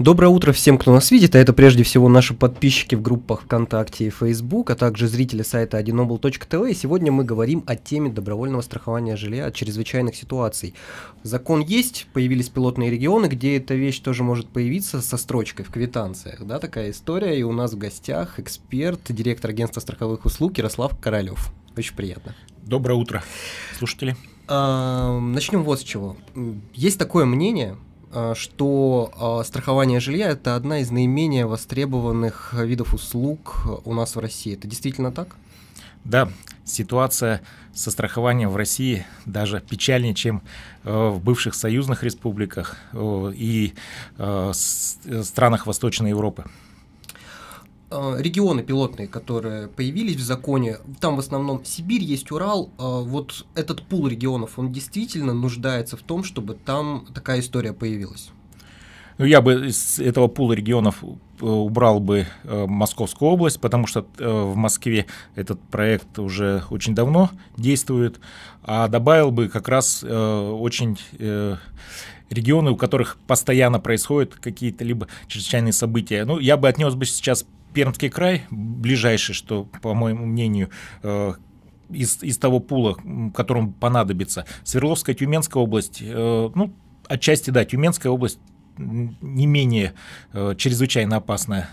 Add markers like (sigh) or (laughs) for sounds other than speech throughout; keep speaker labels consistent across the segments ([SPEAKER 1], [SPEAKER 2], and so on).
[SPEAKER 1] Доброе утро всем, кто нас видит, а это прежде всего наши подписчики в группах ВКонтакте
[SPEAKER 2] и Facebook, а также зрители сайта 1 и сегодня мы говорим о теме добровольного страхования жилья от чрезвычайных ситуаций. Закон есть, появились пилотные регионы, где эта вещь тоже может появиться со строчкой в квитанциях, да, такая история, и у нас в гостях эксперт, директор агентства страховых услуг Ярослав Королев. Очень приятно. Доброе утро, слушатели. Начнем вот с чего. Есть такое мнение, Э, что э, страхование жилья – это одна из наименее востребованных видов услуг
[SPEAKER 1] у нас в России. Это действительно так? Да, ситуация со страхованием в России даже печальнее, чем э, в бывших союзных республиках и странах Восточной Европы.
[SPEAKER 2] Э, регионы пилотные, которые появились в законе, там в основном Сибирь есть Урал, э, вот этот пул регионов, он действительно нуждается в том, чтобы там такая история появилась.
[SPEAKER 1] Ну, я бы из этого пула регионов э, убрал бы Московскую область, потому что в Москве этот проект уже очень давно действует, а добавил бы как раз очень регионы, у которых постоянно происходят какие-то либо чрезвычайные события. Ну, я бы отнес бы сейчас Пермский край, ближайший, что, по моему мнению, э, из, из того пула, которому понадобится. Свердловская, Тюменская область, э, ну, отчасти, да, Тюменская область не менее э, чрезвычайно опасная.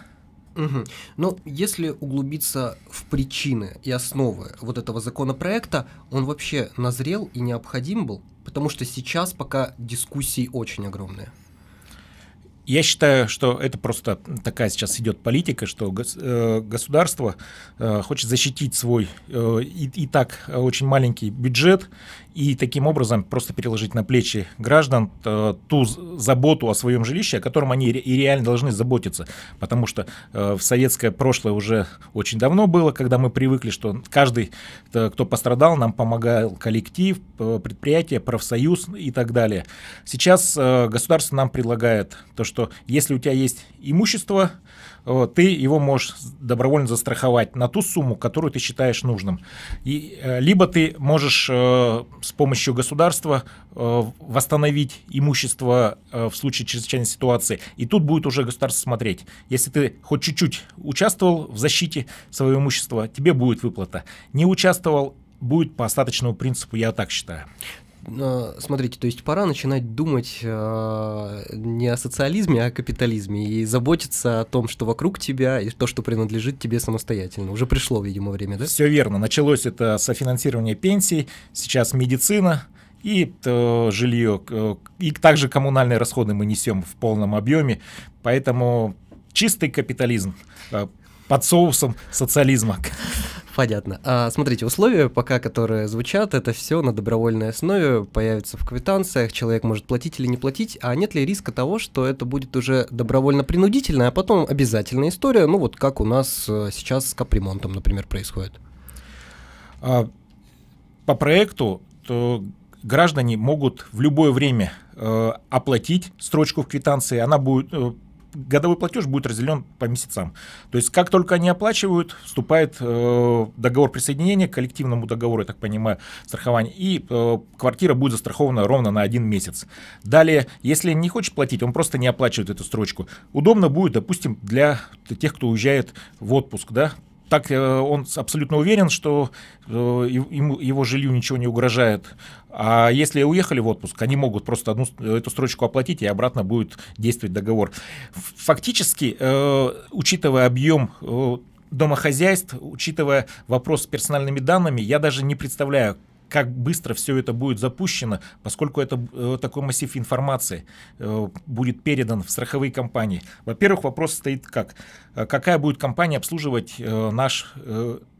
[SPEAKER 2] Угу. Ну, если углубиться в причины и основы вот этого законопроекта, он вообще назрел и необходим был? Потому что сейчас пока дискуссии очень огромные.
[SPEAKER 1] Я считаю, что это просто такая сейчас идет политика, что э, государство э, хочет защитить свой э, и, и так очень маленький бюджет и таким образом просто переложить на плечи граждан ту заботу о своем жилище, о котором они и реально должны заботиться. Потому что в советское прошлое уже очень давно было, когда мы привыкли, что каждый, кто пострадал, нам помогал коллектив, предприятие, профсоюз и так далее. Сейчас государство нам предлагает то, что что если у тебя есть имущество, ты его можешь добровольно застраховать на ту сумму, которую ты считаешь нужным. И, э, либо ты можешь э, с помощью государства э, восстановить имущество в случае чрезвычайной ситуации. И тут будет уже государство смотреть. Если ты хоть чуть-чуть участвовал в защите своего имущества, тебе будет выплата. Не участвовал, будет по остаточному принципу, я так считаю. Э, смотрите, то есть пора начинать думать э, не о
[SPEAKER 2] социализме, а о капитализме и заботиться о том, что вокруг тебя и то, что принадлежит тебе
[SPEAKER 1] самостоятельно. Уже пришло, видимо, время, да? Все верно. Началось это со финансирования пенсий, сейчас медицина, и то э, жилье, и также коммунальные расходы мы несем в полном объеме, поэтому чистый капитализм под соусом социализма. Понятно. А, смотрите, условия пока, которые звучат, это все на
[SPEAKER 2] добровольной основе, появится в квитанциях, человек может платить или не платить, а нет ли риска того, что это будет уже добровольно-принудительная, а потом обязательная история, ну вот как у нас э, сейчас
[SPEAKER 1] с капремонтом, например, происходит? А, по проекту то граждане могут в любое время э, оплатить строчку в квитанции, она будет э, годовой платеж будет разделен по месяцам. То есть как только они оплачивают, вступает э, договор присоединения к коллективному договору, я так понимаю, страхования, и э, квартира будет застрахована ровно на один месяц. Далее, если не хочет платить, он просто не оплачивает эту строчку. Удобно будет, допустим, для тех, кто уезжает в отпуск, да, так э, он абсолютно уверен, что э, ему, его жилью ничего не угрожает. А если уехали в отпуск, они могут просто одну, эту строчку оплатить, и обратно будет действовать договор. Фактически, э, учитывая объем домохозяйств, учитывая вопрос с персональными данными, я даже не представляю, как быстро все это будет запущено, поскольку это э, такой массив информации э, будет передан в страховые компании. Во-первых, вопрос стоит как? Э, какая будет компания обслуживать наш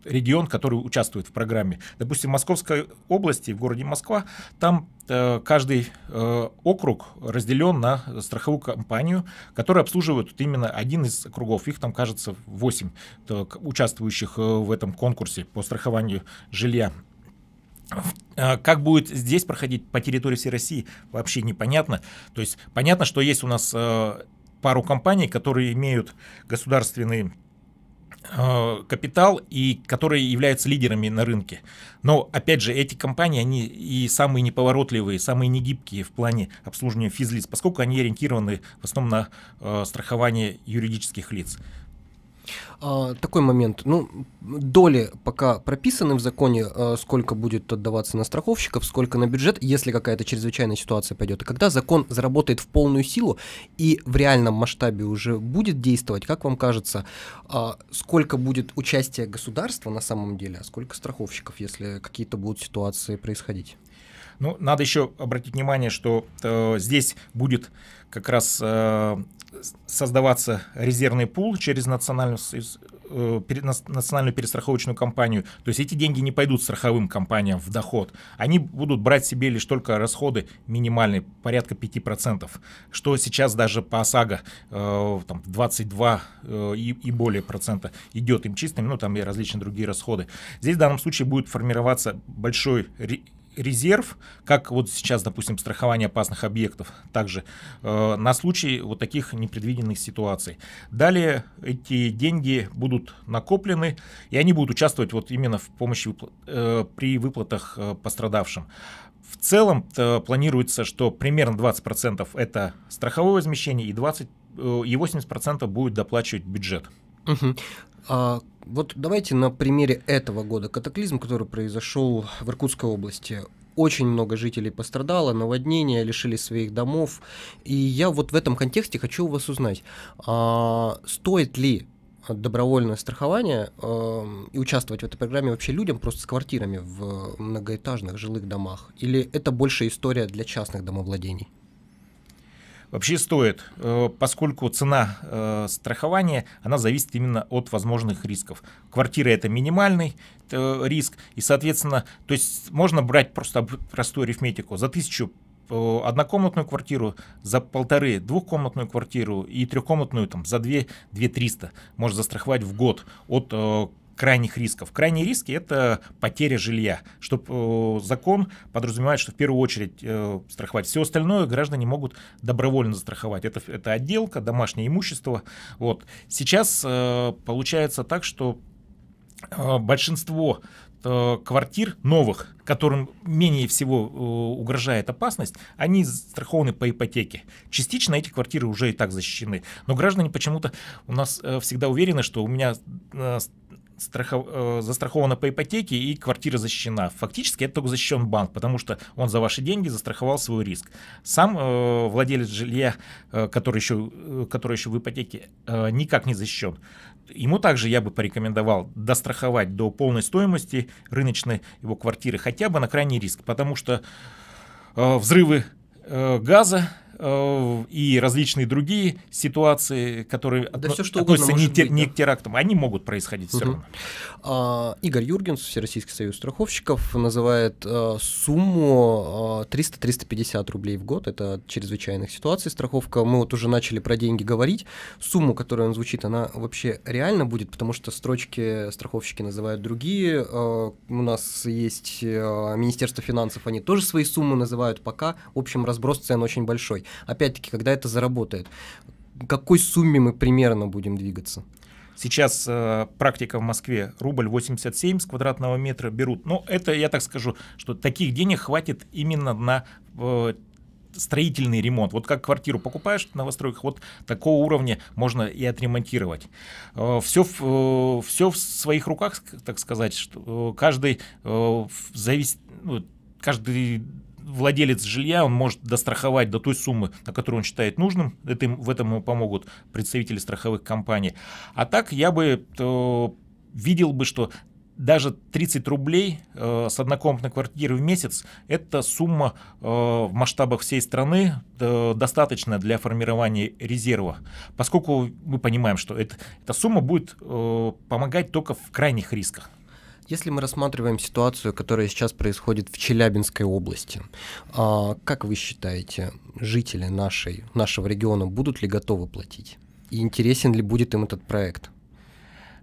[SPEAKER 1] регион, который участвует в программе? Допустим, в Московской области, в городе Москва, там каждый округ разделен на страховую компанию, которая обслуживает вот именно один из округов. Их там, кажется, 8 так, участвующих в этом конкурсе по страхованию жилья. А как будет здесь проходить по территории всей России, вообще непонятно. То есть понятно, что есть у нас э, пару компаний, которые имеют государственный э, капитал и которые являются лидерами на рынке. Но опять же, эти компании, они и самые неповоротливые, самые негибкие в плане обслуживания физлиц, поскольку они ориентированы в основном на э, страхование юридических лиц.
[SPEAKER 2] А, такой момент. Ну, доли пока прописаны в законе, а, сколько будет отдаваться на страховщиков, сколько на бюджет, если какая-то чрезвычайная ситуация пойдет. И когда закон заработает в полную силу и в реальном масштабе уже будет действовать, как вам кажется, а, сколько будет участия государства на самом деле, а сколько страховщиков, если какие-то будут ситуации происходить?
[SPEAKER 1] Ну, надо еще обратить внимание, что э, здесь будет как раз э, создаваться резервный пул через национальную, э, национальную перестраховочную компанию. То есть эти деньги не пойдут страховым компаниям в доход. Они будут брать себе лишь только расходы минимальные, порядка 5%, что сейчас даже по ОСАГО э, там 22 э, и, более процента идет им чистыми, ну там и различные другие расходы. Здесь в данном случае будет формироваться большой резерв, как вот сейчас, допустим, страхование опасных объектов, также э, на случай вот таких непредвиденных ситуаций. Далее эти деньги будут накоплены, и они будут участвовать вот именно в помощи э, при выплатах э, пострадавшим. В целом э, планируется, что примерно 20% это страховое возмещение и 20 э, и 80% будет доплачивать бюджет.
[SPEAKER 2] А, вот давайте на примере этого года катаклизм, который произошел в Иркутской области. Очень много жителей пострадало, наводнения, лишили своих домов. И я вот в этом контексте хочу у вас узнать, а, стоит ли добровольное страхование э, и участвовать в этой программе вообще людям просто с квартирами в многоэтажных жилых домах?
[SPEAKER 1] Или это больше история для частных домовладений? Вообще стоит, э, поскольку цена э, страхования, она зависит именно от возможных рисков. Квартира это минимальный э, риск, и, соответственно, то есть можно брать просто простую арифметику. За тысячу однокомнатную квартиру, за полторы двухкомнатную квартиру и трехкомнатную там за две две триста можно застраховать в год от крайних рисков. Крайние риски — это потеря жилья. Что, э, закон подразумевает, что в первую очередь э, страховать. Все остальное граждане могут добровольно застраховать. Это, это отделка, домашнее имущество. Вот. Сейчас э, получается так, что э, большинство э, квартир новых, которым менее всего э, угрожает опасность, они страхованы по ипотеке. Частично эти квартиры уже и так защищены. Но граждане почему-то у нас э, всегда уверены, что у меня страхов... Э, застрахована по ипотеке и квартира защищена. Фактически это только защищен банк, потому что он за ваши деньги застраховал свой риск. Сам э, владелец жилья, э, который, еще, э, который еще в ипотеке, э, никак не защищен. Ему также я бы порекомендовал достраховать до полной стоимости рыночной его квартиры хотя бы на крайний риск, потому что э, взрывы э, газа Э, и различные другие ситуации, которые да от, все, что относятся не, те, быть, не да. к терактам, они могут происходить угу. все равно.
[SPEAKER 2] А, Игорь Юргенс, Всероссийский союз страховщиков, называет а, сумму э, а, 300-350 рублей в год. Это от чрезвычайных ситуаций страховка. Мы вот уже начали про деньги говорить. Сумму, которая он звучит, она вообще реально будет, потому что строчки страховщики называют другие. А, у нас есть а, Министерство финансов, они тоже свои суммы называют пока. В общем, разброс цен очень большой. Опять-таки, когда это заработает?
[SPEAKER 1] К какой сумме мы примерно будем двигаться? Сейчас э, практика в Москве рубль 87 с квадратного метра берут. Но ну, это, я так скажу, что таких денег хватит именно на э, строительный ремонт. Вот как квартиру покупаешь на новостройках, вот такого уровня можно и отремонтировать. Э, все, в, э, все в своих руках, так сказать, что э, каждый зависит, ну, каждый владелец жилья, он может достраховать до той суммы, на которую он считает нужным. Это им, в этом ему помогут представители страховых компаний. А так я бы э, видел бы, что даже 30 рублей э, с однокомнатной квартиры в месяц – это сумма э, в масштабах всей страны э, достаточно для формирования резерва, поскольку мы понимаем, что это, эта сумма будет э, помогать только в крайних рисках. Если мы рассматриваем ситуацию, которая сейчас происходит в Челябинской
[SPEAKER 2] области, а, как вы считаете, жители нашей, нашего региона будут ли готовы платить? И интересен ли будет им этот проект?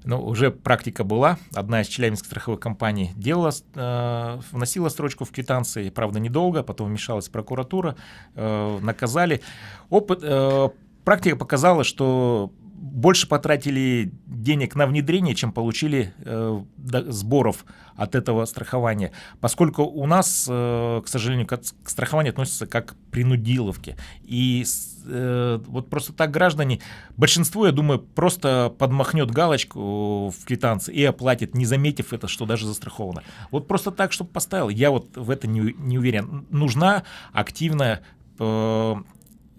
[SPEAKER 1] Ну, уже практика была. Одна из челябинских страховых компаний делала, э, вносила строчку в квитанции, правда, недолго, а потом вмешалась прокуратура, э, наказали. Опыт, э, практика показала, что больше потратили денег на внедрение, чем получили э, сборов от этого страхования. Поскольку у нас, э, к сожалению, к, к страхованию относятся как к принудиловке. И э, вот просто так граждане, большинство, я думаю, просто подмахнет галочку в квитанции и оплатит, не заметив это, что даже застраховано. Вот просто так, чтобы поставил, я вот в это не, не уверен. Нужна активная э,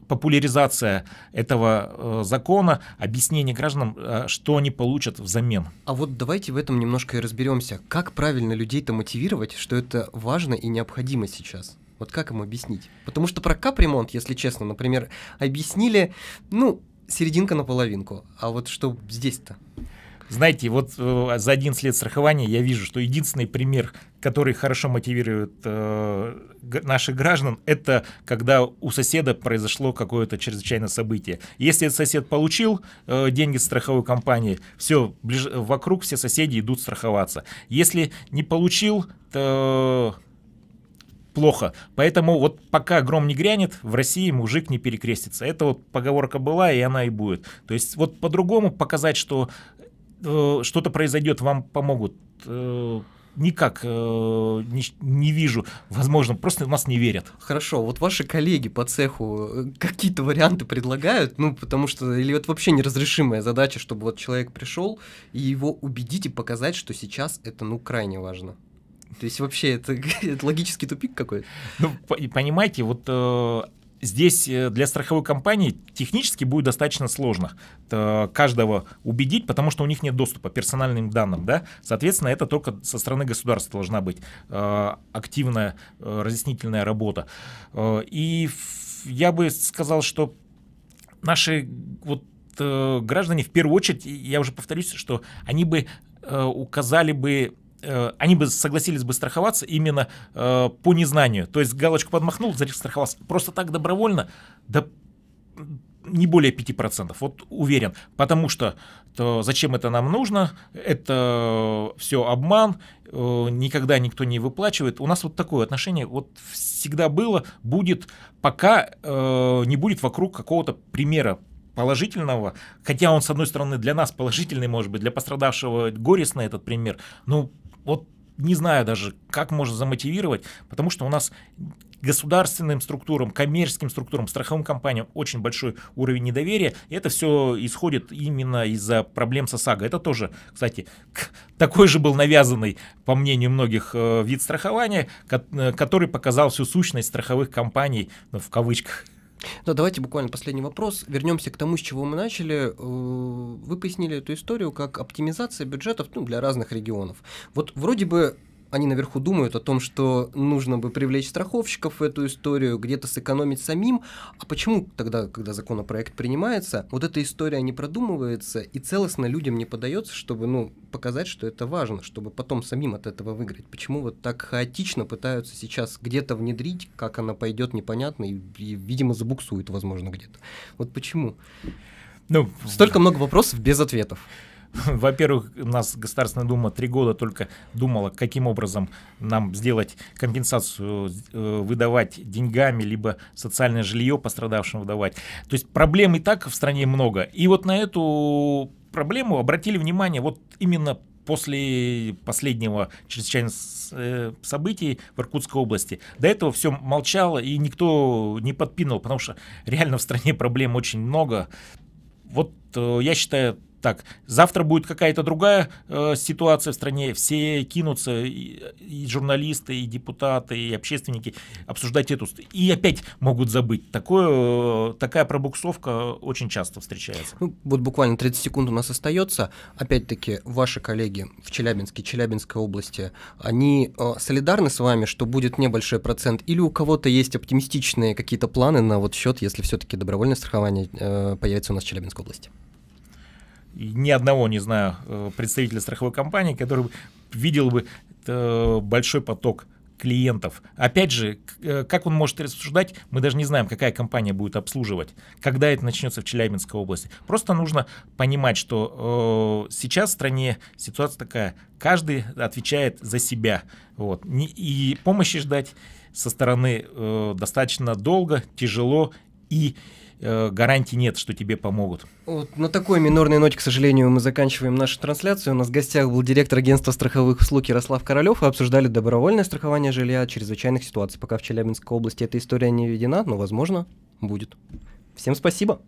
[SPEAKER 1] популяризация этого э, закона, объяснение гражданам, э, что они получат взамен. А вот давайте
[SPEAKER 2] в этом немножко и разберемся. Как правильно людей-то мотивировать, что это важно и необходимо сейчас? Вот как им объяснить? Потому что про капремонт, если честно, например, объяснили,
[SPEAKER 1] ну, серединка на половинку. А вот что здесь-то? Знаете, вот э, за 11 лет страхования я вижу, что единственный пример, который хорошо мотивирует э, наших граждан, это когда у соседа произошло какое-то чрезвычайное событие. Если этот сосед получил э, деньги страховой компании, все, ближ... вокруг все соседи идут страховаться. Если не получил, то плохо. Поэтому вот пока гром не грянет, в России мужик не перекрестится. Это вот поговорка была, и она и будет. То есть вот по-другому показать, что э, что-то произойдет, вам помогут. Э, никак э, не, не вижу. Возможно, просто в нас не верят. Хорошо, вот ваши коллеги по цеху э, какие-то варианты предлагают,
[SPEAKER 2] ну, потому что, или это вообще неразрешимая задача, чтобы вот человек пришел и его убедить и показать, что сейчас это, ну, крайне важно. То есть вообще это, (laughs) это логический тупик какой-то.
[SPEAKER 1] Ну, понимаете, вот э, здесь э, для страховой компании технически будет достаточно сложно э, каждого убедить, потому что у них нет доступа к персональным данным, да, соответственно, это только со стороны государства должна быть э, активная разъяснительная работа. И я бы сказал, что наши вот граждане в первую очередь, я уже повторюсь, что они бы указали бы Э, они бы согласились бы страховаться именно э, по незнанию. То есть галочку подмахнул, застраховался. Просто так добровольно, да не более 5%, вот уверен. Потому что то зачем это нам нужно, это все обман, э, никогда никто не выплачивает. У нас вот такое отношение вот всегда было, будет, пока э, не будет вокруг какого-то примера положительного, хотя он, с одной стороны, для нас положительный, может быть, для пострадавшего горестный этот пример, ну, вот не знаю даже, как можно замотивировать, потому что у нас государственным структурам, коммерческим структурам, страховым компаниям очень большой уровень недоверия. И это все исходит именно из-за проблем с ОСАГО. Это тоже, кстати, такой же был навязанный, по мнению многих, э, вид страхования, э, который показал всю сущность страховых компаний, ну, в кавычках, да, давайте буквально последний вопрос. Вернемся
[SPEAKER 2] к тому, с чего мы начали. Э, вы пояснили эту историю как оптимизация бюджетов ну, для разных регионов. Вот вроде бы они наверху думают о том, что нужно бы привлечь страховщиков в эту историю, где-то сэкономить самим. А почему тогда, когда законопроект принимается, вот эта история не продумывается и целостно людям не подается, чтобы ну, показать, что это важно, чтобы потом самим от этого выиграть? Почему вот так хаотично пытаются сейчас где-то внедрить, как она пойдет, непонятно, и, и видимо, забуксует, возможно, где-то. Вот почему?
[SPEAKER 1] Ну, Столько много вопросов без ответов. (laughs) Во-первых, у нас Государственная Дума три года только думала, каким образом нам сделать компенсацию, э, выдавать деньгами, либо социальное жилье пострадавшим выдавать. То есть проблем и так в стране много. И вот на эту проблему обратили внимание вот именно после последнего чрезвычайного э, событий в Иркутской области. До этого все молчало и никто не подпинул, потому что реально в стране проблем очень много. Вот э, я считаю, так, завтра будет какая-то другая э, ситуация в стране, все кинутся, и, и журналисты, и депутаты, и общественники обсуждать эту... И опять могут забыть. Такое, э, такая пробуксовка очень часто встречается. Ну, вот буквально 30 секунд у нас остается. Опять-таки, ваши коллеги
[SPEAKER 2] в Челябинске, Челябинской области, они э, солидарны с вами, что будет небольшой процент? Или у кого-то есть оптимистичные какие-то планы на вот счет, если все-таки добровольное страхование э,
[SPEAKER 1] появится у нас в Челябинской области? ни одного не знаю э, представителя страховой компании, который видел бы э, большой поток клиентов. Опять же, э, как он может рассуждать, мы даже не знаем, какая компания будет обслуживать, когда это начнется в Челябинской области. Просто нужно понимать, что э, сейчас в стране ситуация такая, каждый отвечает за себя. Вот. и помощи ждать со стороны э, достаточно долго, тяжело и э, э, гарантий нет, что тебе помогут.
[SPEAKER 2] Вот на такой минорной ноте, к сожалению, мы заканчиваем нашу трансляцию. У нас в гостях был директор агентства страховых услуг Ярослав Королев, и обсуждали добровольное страхование жилья от чрезвычайных ситуаций. Пока в Челябинской области эта история не введена, но, возможно, будет. Всем спасибо!